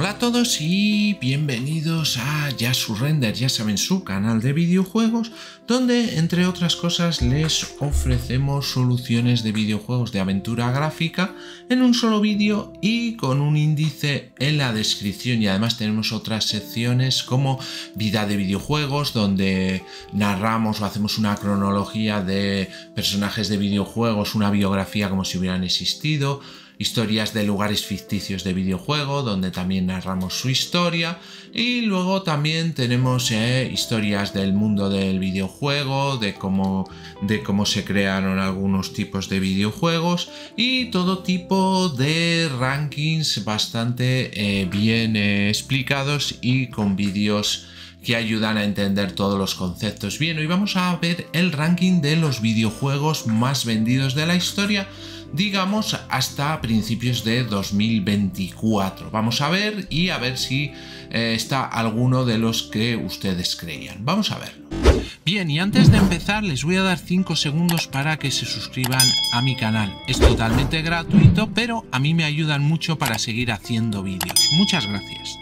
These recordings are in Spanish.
Hola a todos y bienvenidos a Ya render ya saben, su canal de videojuegos, donde entre otras cosas les ofrecemos soluciones de videojuegos de aventura gráfica en un solo vídeo y con un índice en la descripción. Y además tenemos otras secciones como Vida de videojuegos, donde narramos o hacemos una cronología de personajes de videojuegos, una biografía como si hubieran existido historias de lugares ficticios de videojuego, donde también narramos su historia. Y luego también tenemos eh, historias del mundo del videojuego, de cómo, de cómo se crearon algunos tipos de videojuegos y todo tipo de rankings bastante eh, bien eh, explicados y con vídeos que ayudan a entender todos los conceptos. Bien, hoy vamos a ver el ranking de los videojuegos más vendidos de la historia, digamos hasta principios de 2024. Vamos a ver y a ver si eh, está alguno de los que ustedes creían. Vamos a verlo. Bien, y antes de empezar les voy a dar 5 segundos para que se suscriban a mi canal. Es totalmente gratuito, pero a mí me ayudan mucho para seguir haciendo vídeos. Muchas gracias.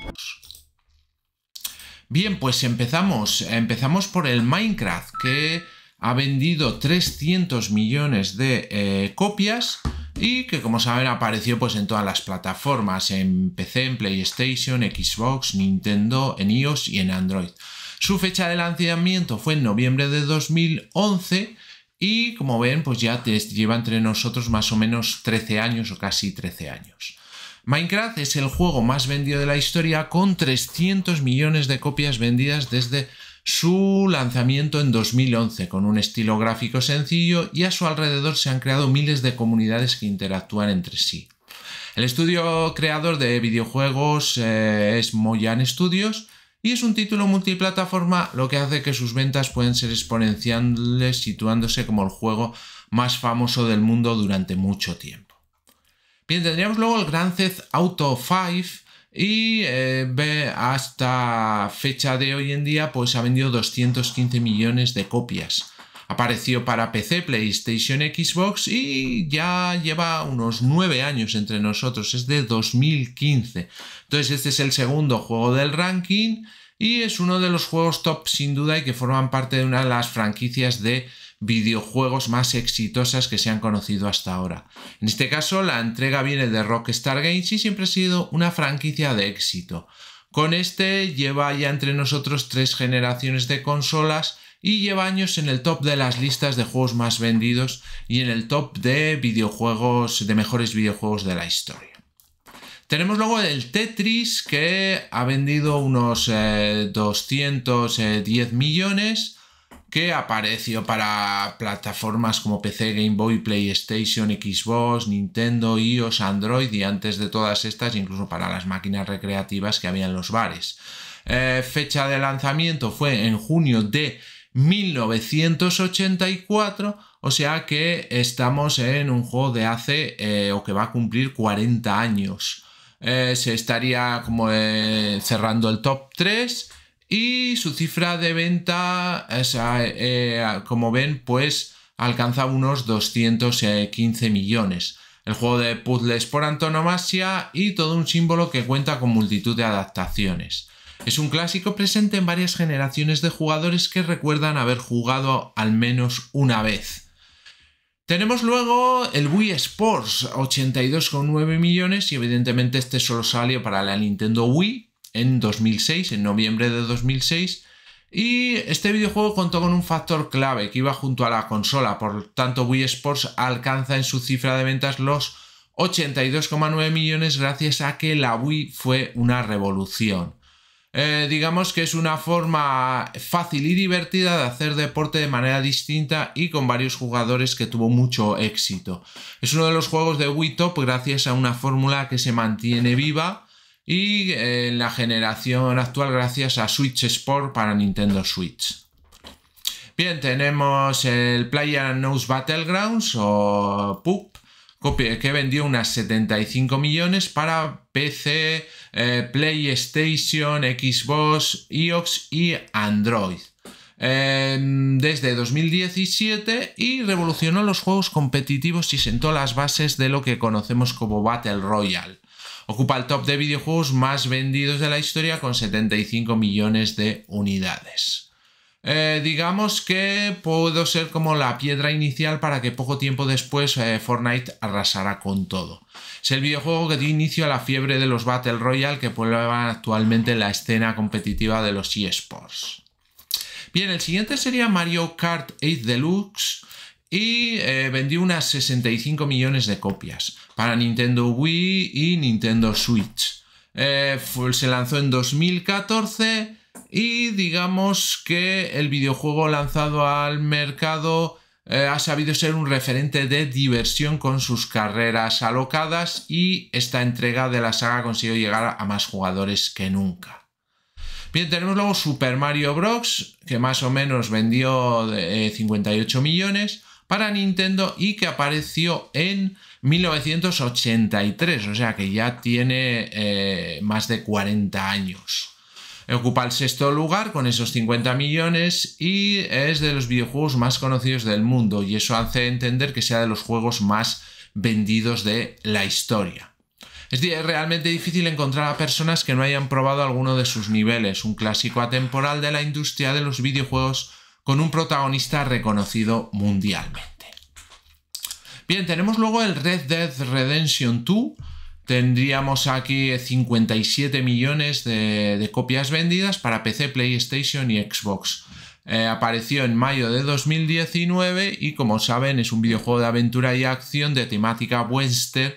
Bien, pues empezamos. Empezamos por el Minecraft, que ha vendido 300 millones de eh, copias y que como saben apareció pues en todas las plataformas, en PC, en PlayStation, Xbox, Nintendo, en iOS y en Android. Su fecha de lanzamiento fue en noviembre de 2011 y como ven pues ya lleva entre nosotros más o menos 13 años o casi 13 años. Minecraft es el juego más vendido de la historia con 300 millones de copias vendidas desde su lanzamiento en 2011 con un estilo gráfico sencillo y a su alrededor se han creado miles de comunidades que interactúan entre sí. El estudio creador de videojuegos eh, es Moyan Studios y es un título multiplataforma lo que hace que sus ventas pueden ser exponenciales situándose como el juego más famoso del mundo durante mucho tiempo. Bien, tendríamos luego el Grand Theft Auto 5 y eh, hasta fecha de hoy en día pues ha vendido 215 millones de copias. Apareció para PC, PlayStation, Xbox y ya lleva unos 9 años entre nosotros, es de 2015. Entonces este es el segundo juego del ranking y es uno de los juegos top sin duda y que forman parte de una de las franquicias de videojuegos más exitosas que se han conocido hasta ahora. En este caso, la entrega viene de Rockstar Games y siempre ha sido una franquicia de éxito. Con este lleva ya entre nosotros tres generaciones de consolas y lleva años en el top de las listas de juegos más vendidos y en el top de videojuegos, de mejores videojuegos de la historia. Tenemos luego el Tetris que ha vendido unos 210 eh, eh, millones, que apareció para plataformas como PC, Game Boy, PlayStation, Xbox, Nintendo, iOS, Android y antes de todas estas incluso para las máquinas recreativas que había en los bares. Eh, fecha de lanzamiento fue en junio de 1984, o sea que estamos en un juego de hace eh, o que va a cumplir 40 años. Eh, se estaría como cerrando el top 3 y su cifra de venta, eh, como ven, pues alcanza unos 215 millones. El juego de puzzles por antonomasia y todo un símbolo que cuenta con multitud de adaptaciones. Es un clásico presente en varias generaciones de jugadores que recuerdan haber jugado al menos una vez. Tenemos luego el Wii Sports, 82,9 millones y evidentemente este solo salió para la Nintendo Wii, en 2006, en noviembre de 2006. Y este videojuego contó con un factor clave que iba junto a la consola, por tanto Wii Sports alcanza en su cifra de ventas los 82,9 millones gracias a que la Wii fue una revolución. Eh, digamos que es una forma fácil y divertida de hacer deporte de manera distinta y con varios jugadores que tuvo mucho éxito. Es uno de los juegos de Wii Top gracias a una fórmula que se mantiene viva y en eh, la generación actual gracias a Switch Sport para Nintendo Switch. Bien, tenemos el Player Knows Battlegrounds o PUP, que vendió unas 75 millones para PC, eh, PlayStation, Xbox, iOS y Android. Em, desde 2017 y revolucionó los juegos competitivos y sentó las bases de lo que conocemos como Battle Royale. Ocupa el top de videojuegos más vendidos de la historia con 75 millones de unidades. Eh, digamos que puedo ser como la piedra inicial para que poco tiempo después eh, Fortnite arrasara con todo. Es el videojuego que dio inicio a la fiebre de los Battle Royale que prueban actualmente la escena competitiva de los eSports. Bien, el siguiente sería Mario Kart 8 Deluxe, y eh, vendió unas 65 millones de copias para Nintendo Wii y Nintendo Switch. Eh, se lanzó en 2014 y digamos que el videojuego lanzado al mercado eh, ha sabido ser un referente de diversión con sus carreras alocadas y esta entrega de la saga consiguió llegar a más jugadores que nunca. Bien, tenemos luego Super Mario Bros, que más o menos vendió 58 millones para Nintendo y que apareció en 1983, o sea que ya tiene eh, más de 40 años. Ocupa el sexto lugar con esos 50 millones y es de los videojuegos más conocidos del mundo y eso hace entender que sea de los juegos más vendidos de la historia. Es realmente difícil encontrar a personas que no hayan probado alguno de sus niveles, un clásico atemporal de la industria de los videojuegos con un protagonista reconocido mundialmente. Bien, tenemos luego el Red Dead Redemption 2. Tendríamos aquí 57 millones de, copias vendidas para PC, PlayStation y Xbox. Eh, apareció en mayo de 2019 y como saben es un videojuego de aventura y acción de temática western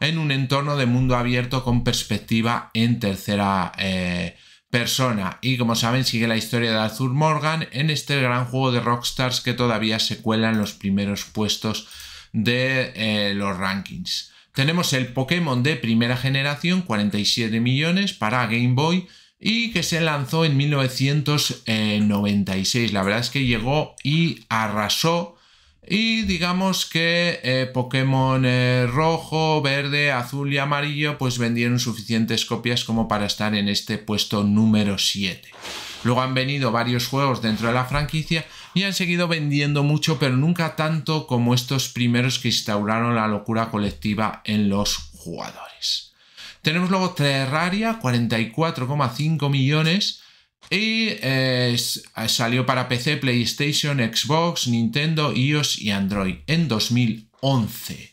en un entorno de mundo abierto con perspectiva en tercera eh, persona. Y como saben, sigue la historia de Azur Morgan en este gran juego de Rockstars que todavía se cuela en los primeros puestos de eh, los rankings. Tenemos el Pokémon de primera generación, 47 millones para Game Boy y que se lanzó en 1996. Eh, la verdad es que llegó y arrasó y digamos que eh, Pokémon eh, rojo, verde, azul y amarillo pues vendieron suficientes copias como para estar en este puesto número 7. Luego han venido varios juegos dentro de la franquicia y han seguido vendiendo mucho pero nunca tanto como estos primeros que instauraron la locura colectiva en los jugadores. Tenemos luego Terraria, 44,5 millones, y eh, salió para PC, PlayStation, Xbox, Nintendo, iOS y Android en 2011.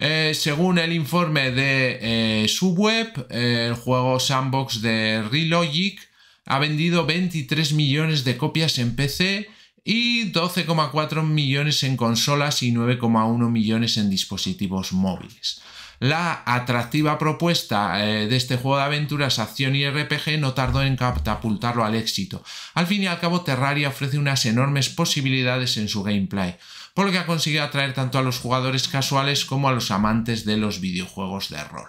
Eh, según el informe de eh, su web, el juego Sandbox de Relogic ha vendido 23 millones de copias en PC y 12,4 millones en consolas y 9,1 millones en dispositivos móviles. La atractiva propuesta eh, de este juego de aventuras, acción y RPG no tardó en catapultarlo al éxito. Al fin y al cabo, Terraria ofrece unas enormes posibilidades en su gameplay, por lo que ha conseguido atraer tanto a los jugadores casuales como a los amantes de los videojuegos de rol.